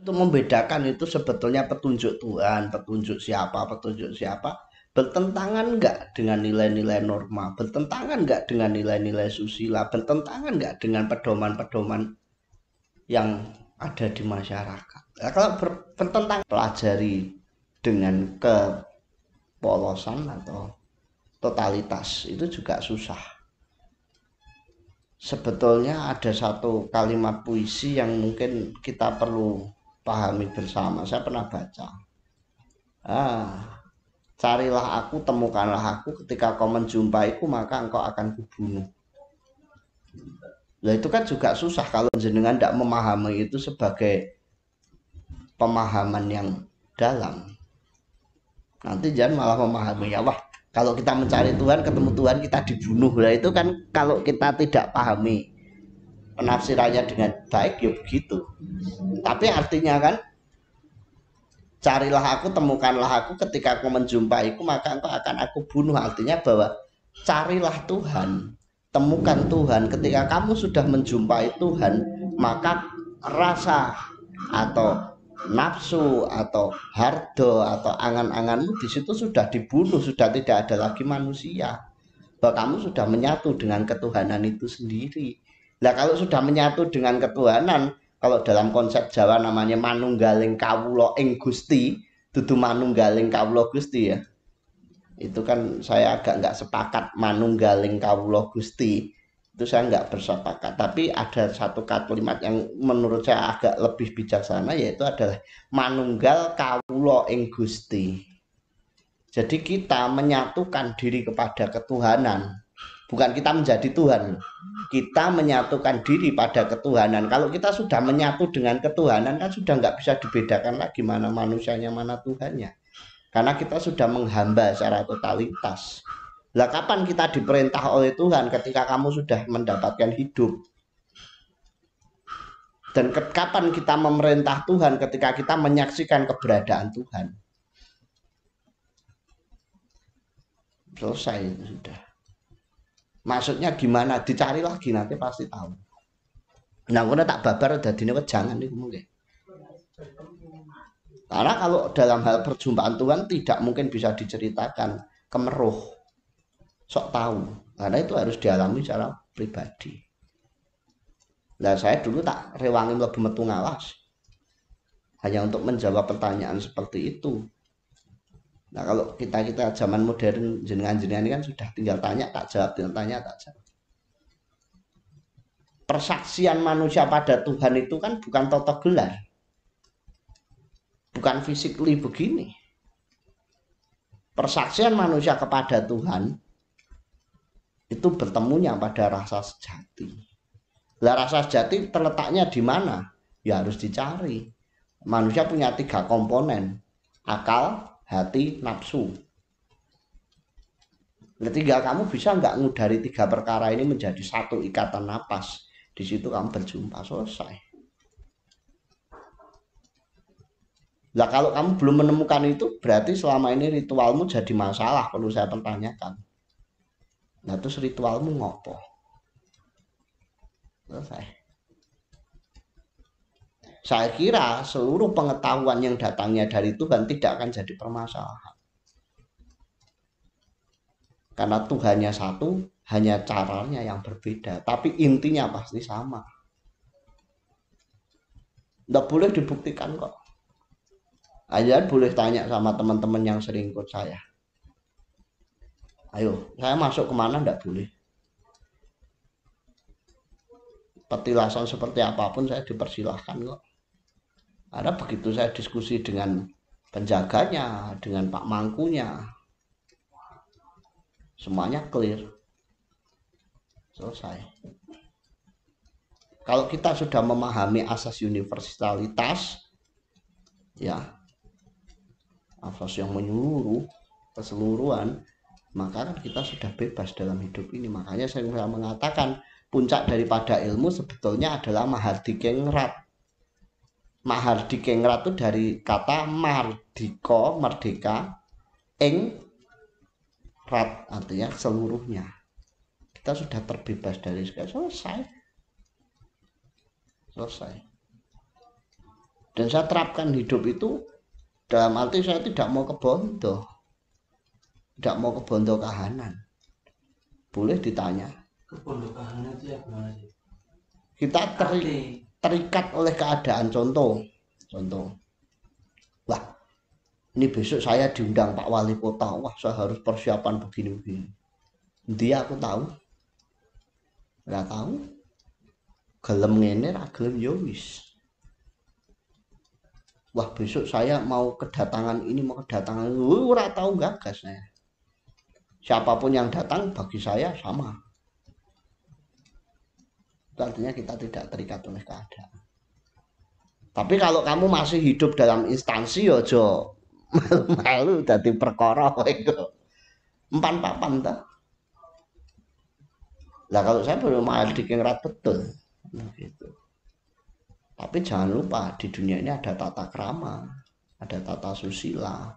Untuk membedakan itu sebetulnya petunjuk Tuhan, petunjuk siapa, petunjuk siapa, bertentangan enggak dengan nilai-nilai norma, bertentangan enggak dengan nilai-nilai susila, bertentangan enggak dengan pedoman-pedoman yang ada di masyarakat. Nah, kalau bertentangan pelajari dengan kepolosan atau totalitas itu juga susah. Sebetulnya ada satu kalimat puisi yang mungkin kita perlu pahami bersama. Saya pernah baca. Ah, carilah aku, temukanlah aku. Ketika kau menjumpaiku, maka engkau akan kubunuh. Nah itu kan juga susah kalau jenengan tidak memahami itu sebagai pemahaman yang dalam. Nanti jangan malah memahami ya wah kalau kita mencari Tuhan ketemu Tuhan kita dibunuh lah itu kan kalau kita tidak pahami penafsirannya dengan baik ya begitu tapi artinya kan carilah aku temukanlah aku ketika aku menjumpaiku maka engkau akan aku bunuh artinya bahwa carilah Tuhan temukan Tuhan ketika kamu sudah menjumpai Tuhan maka rasa atau nafsu atau hardo atau angan-anganmu di situ sudah dibunuh, sudah tidak ada lagi manusia. Bahwa kamu sudah menyatu dengan ketuhanan itu sendiri. Nah kalau sudah menyatu dengan ketuhanan, kalau dalam konsep Jawa namanya manunggaling kawulo ing Gusti, dudu manunggaling kawulo Gusti ya. Itu kan saya agak nggak sepakat manunggaling kawulo Gusti. Itu saya nggak bersepakat. Tapi ada satu kalimat yang menurut saya agak lebih bijaksana yaitu adalah manunggal kawulo ing Gusti. Jadi kita menyatukan diri kepada ketuhanan Bukan kita menjadi Tuhan. Kita menyatukan diri pada ketuhanan. Kalau kita sudah menyatu dengan ketuhanan kan sudah nggak bisa dibedakan lagi mana manusianya, mana Tuhannya. Karena kita sudah menghamba secara totalitas. Lah kapan kita diperintah oleh Tuhan ketika kamu sudah mendapatkan hidup? Dan kapan kita memerintah Tuhan ketika kita menyaksikan keberadaan Tuhan? Selesai sudah maksudnya gimana dicari lagi nanti pasti tahu nah gue tak babar dari ini jangan nih mungkin karena kalau dalam hal perjumpaan Tuhan tidak mungkin bisa diceritakan kemeruh sok tahu karena itu harus dialami secara pribadi nah saya dulu tak rewangin lebih metu ngalas hanya untuk menjawab pertanyaan seperti itu Nah kalau kita kita zaman modern jenengan-jenengan ini kan sudah tinggal tanya tak jawab, tinggal tanya tak jawab. Persaksian manusia pada Tuhan itu kan bukan toto gelar, bukan physically begini. Persaksian manusia kepada Tuhan itu bertemunya pada rasa sejati. Lah rasa sejati terletaknya di mana? Ya harus dicari. Manusia punya tiga komponen, akal, hati nafsu Nah, tinggal kamu bisa nggak ngudari tiga perkara ini menjadi satu ikatan nafas di situ kamu berjumpa selesai Nah kalau kamu belum menemukan itu berarti selama ini ritualmu jadi masalah perlu saya pertanyakan. Nah terus ritualmu ngopo? Selesai saya kira seluruh pengetahuan yang datangnya dari Tuhan tidak akan jadi permasalahan. Karena Tuhannya satu, hanya caranya yang berbeda, tapi intinya pasti sama. Tidak boleh dibuktikan kok. Aja boleh tanya sama teman-teman yang sering ikut saya. Ayo, saya masuk kemana tidak boleh. Petilasan seperti apapun saya dipersilahkan kok karena begitu saya diskusi dengan penjaganya, dengan Pak Mangkunya, semuanya clear. Selesai. Kalau kita sudah memahami asas universalitas, ya, asas yang menyeluruh, keseluruhan, maka kan kita sudah bebas dalam hidup ini. Makanya saya mengatakan puncak daripada ilmu sebetulnya adalah mahathir yang Mahardike Ratu dari kata Mardiko merdeka Eng rat artinya seluruhnya. Kita sudah terbebas dari segala selesai. Selesai. Dan saya terapkan hidup itu dalam arti saya tidak mau ke Bondo. Tidak mau ke Bondo kahanan. Boleh ditanya. Ke Bondo kahanan itu ya Kita teri terikat oleh keadaan contoh contoh wah ini besok saya diundang Pak Wali Kota wah saya harus persiapan begini begini dia aku tahu nggak tahu gelem ini gelem yowis ya wah besok saya mau kedatangan ini mau kedatangan ora tahu gak saya siapapun yang datang bagi saya sama itu artinya kita tidak terikat oleh keadaan tapi kalau kamu masih hidup dalam instansi ojo ya, malu-malu jadi perkara itu empan papan ta lah kalau saya belum mahal dikengrat betul nah, gitu. tapi jangan lupa di dunia ini ada tata krama ada tata susila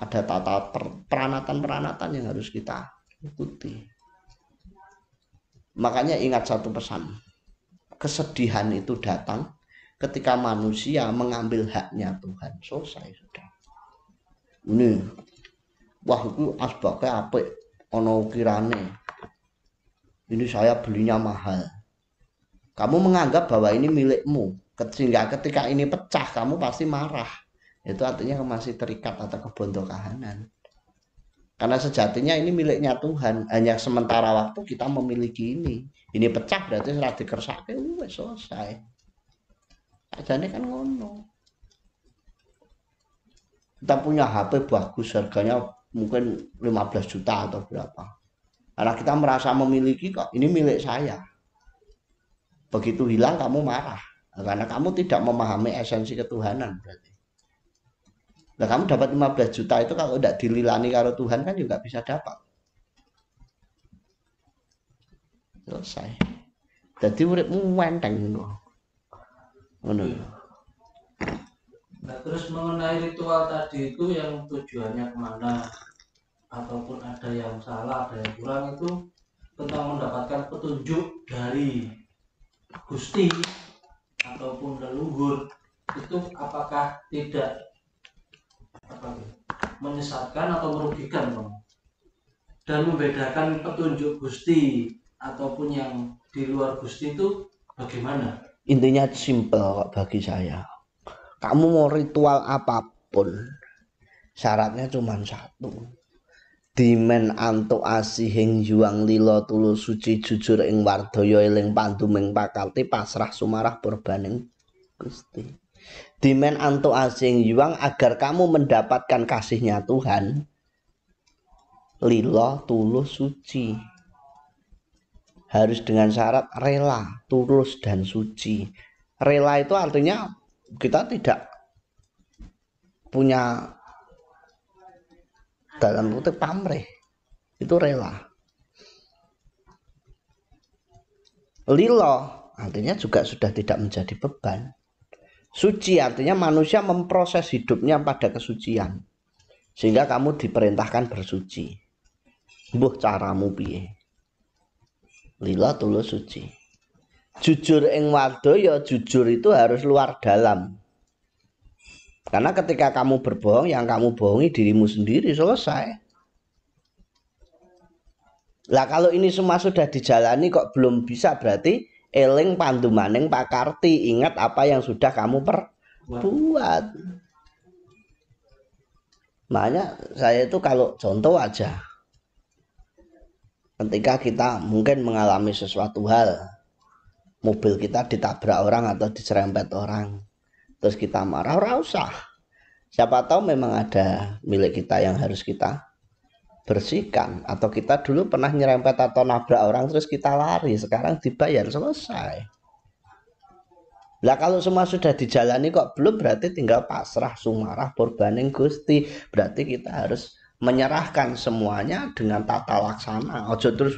ada tata peranatan-peranatan yang harus kita ikuti makanya ingat satu pesan kesedihan itu datang ketika manusia mengambil haknya Tuhan selesai sudah ini wah itu asbaknya apa ono ukirane ini saya belinya mahal kamu menganggap bahwa ini milikmu sehingga ketika ini pecah kamu pasti marah itu artinya masih terikat atau kebontokahanan karena sejatinya ini miliknya Tuhan, hanya sementara waktu kita memiliki ini. Ini pecah berarti setelah dikersake wis selesai. ini kan ngono. Kita punya HP bagus harganya mungkin 15 juta atau berapa. Karena kita merasa memiliki kok ini milik saya. Begitu hilang kamu marah karena kamu tidak memahami esensi ketuhanan berarti. Nah, kamu dapat 15 juta itu kalau tidak dililani karo Tuhan kan juga bisa dapat. Selesai. Jadi uripmu wenteng ngono. Ngono. Nah, terus mengenai ritual tadi itu yang tujuannya kemana ataupun ada yang salah ada yang kurang itu tentang mendapatkan petunjuk dari Gusti ataupun leluhur itu apakah tidak menyesatkan atau merugikan kamu dan membedakan petunjuk Gusti ataupun yang di luar Gusti itu bagaimana intinya simple kok bagi saya kamu mau ritual apapun syaratnya cuma satu dimen antuk asihing juang lilo tulu suci jujur ing wardoyo pandu panduming pakati pasrah sumarah berbaning Gusti dimen anto asing yuang agar kamu mendapatkan kasihnya Tuhan lillah tulus suci harus dengan syarat rela tulus dan suci rela itu artinya kita tidak punya dalam putih pamrih itu rela lilo artinya juga sudah tidak menjadi beban Suci artinya manusia memproses hidupnya pada kesucian. Sehingga kamu diperintahkan bersuci. Buh caramu piye? Lila tulus suci. Jujur ing ya jujur itu harus luar dalam. Karena ketika kamu berbohong, yang kamu bohongi dirimu sendiri selesai. Lah kalau ini semua sudah dijalani kok belum bisa berarti eling pandumaning Karti ingat apa yang sudah kamu perbuat makanya saya itu kalau contoh aja ketika kita mungkin mengalami sesuatu hal mobil kita ditabrak orang atau diserempet orang terus kita marah rausah siapa tahu memang ada milik kita yang harus kita bersihkan atau kita dulu pernah nyerempet atau nabrak orang terus kita lari sekarang dibayar selesai lah kalau semua sudah dijalani kok belum berarti tinggal pasrah sumarah purbaning gusti berarti kita harus menyerahkan semuanya dengan tata laksana ojo terus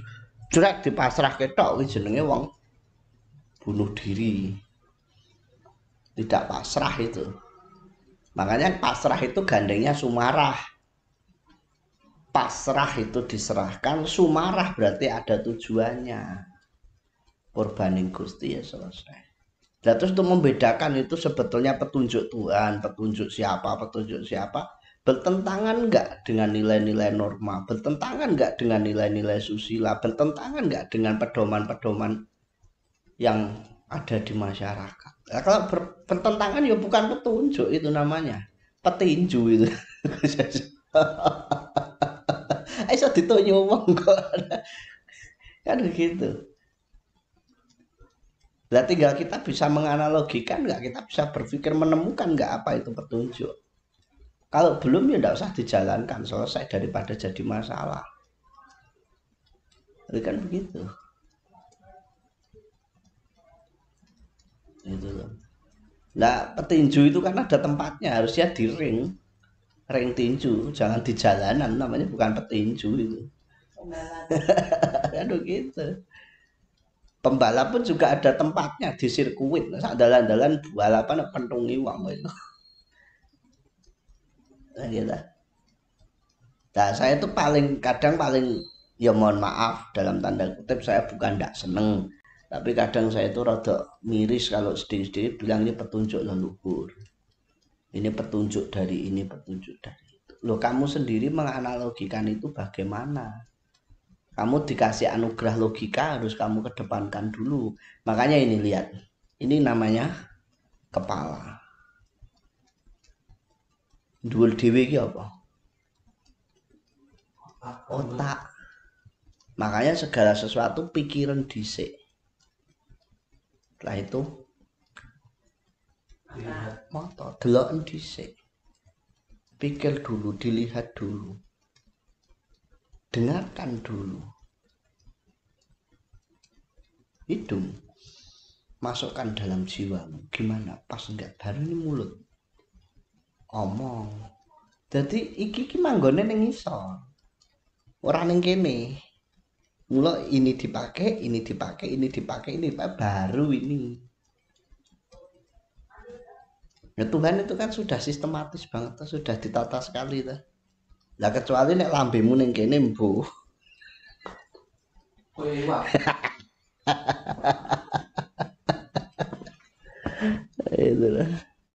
jurek pasrah ketok jenenge wong bunuh diri tidak pasrah itu makanya pasrah itu gandengnya sumarah pasrah itu diserahkan sumarah berarti ada tujuannya kurbaning Gusti ya selesai dan terus untuk membedakan itu sebetulnya petunjuk Tuhan petunjuk siapa petunjuk siapa bertentangan enggak dengan nilai-nilai norma bertentangan enggak dengan nilai-nilai susila bertentangan enggak dengan pedoman-pedoman yang ada di masyarakat nah, kalau bertentangan ya bukan petunjuk itu namanya petinju itu iso ditonyo wong kok. kan begitu. Lah tinggal kita bisa menganalogikan enggak kita bisa berpikir menemukan enggak apa itu petunjuk. Kalau belum ya enggak usah dijalankan selesai daripada jadi masalah. Jadi kan begitu. itu loh. Nah, petinju itu kan ada tempatnya, harusnya di ring ring tinju jangan di jalanan namanya bukan petinju itu aduh gitu pembalap pun juga ada tempatnya di sirkuit sak dalan-dalan balapan pentungi uang itu nah, gitu. nah saya itu paling kadang paling ya mohon maaf dalam tanda kutip saya bukan tidak seneng tapi kadang saya itu rada miris kalau sedih-sedih bilang ini petunjuk leluhur ini petunjuk dari ini petunjuk dari itu loh kamu sendiri menganalogikan itu bagaimana kamu dikasih anugerah logika harus kamu kedepankan dulu makanya ini lihat ini namanya kepala dual dewi ini apa otak makanya segala sesuatu pikiran dice setelah itu dilihat motor delok dhisik pikir dulu dilihat dulu dengarkan dulu hidung masukkan dalam jiwamu gimana pas enggak baru ini mulut omong jadi iki ki manggone ning isor orang ning kene ini dipakai ini dipakai ini dipakai ini baru ini ya Tuhan itu kan sudah sistematis banget sudah ditata sekali ta. lah kecuali nek lambemu ning kene mbu itu lah